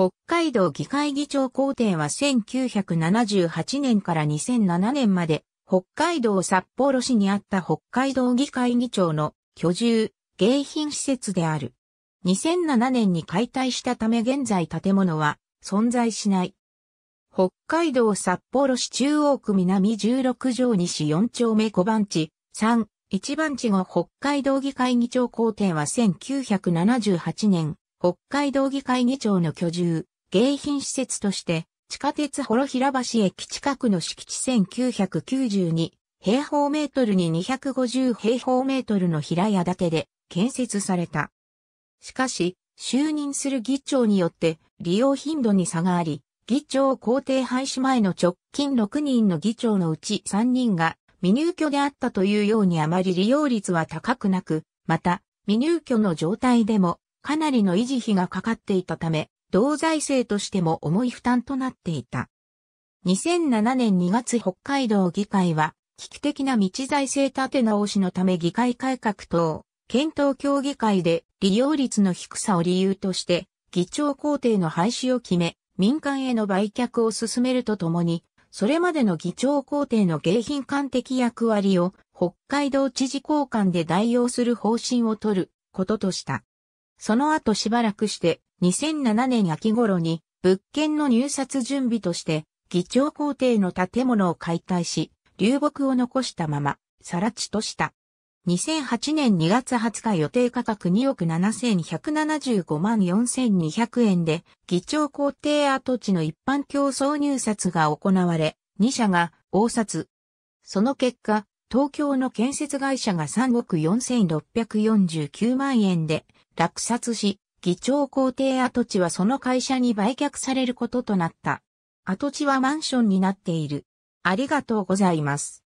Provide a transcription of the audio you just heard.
北海道議会議長公邸は1978年から2007年まで北海道札幌市にあった北海道議会議長の居住、迎賓施設である。2007年に解体したため現在建物は存在しない。北海道札幌市中央区南16条西4丁目5番地3、1番地後北海道議会議長公邸は1978年北海道議会議長の居住、迎賓施設として、地下鉄幌平橋駅近くの敷地1992平方メートルに250平方メートルの平屋建てで建設された。しかし、就任する議長によって利用頻度に差があり、議長公邸廃止前の直近6人の議長のうち3人が未入居であったというようにあまり利用率は高くなく、また未入居の状態でもかなりの維持費がかかっていたため、同財政としても重い負担となっていた。2007年2月北海道議会は、危機的な道財政立て直しのため議会改革等、検討協議会で利用率の低さを理由として、議長工程の廃止を決め、民間への売却を進めるとともに、それまでの議長工程の迎賓館的役割を北海道知事公館で代用する方針を取ることとした。その後しばらくして2007年秋頃に物件の入札準備として議長工程の建物を解体し、流木を残したまま、さら地とした。2008年2月20日予定価格2億7175万4200円で、議長工程跡地の一般競争入札が行われ、2社が大札。その結果、東京の建設会社が3億4649万円で、落札し、議長公邸跡地はその会社に売却されることとなった。跡地はマンションになっている。ありがとうございます。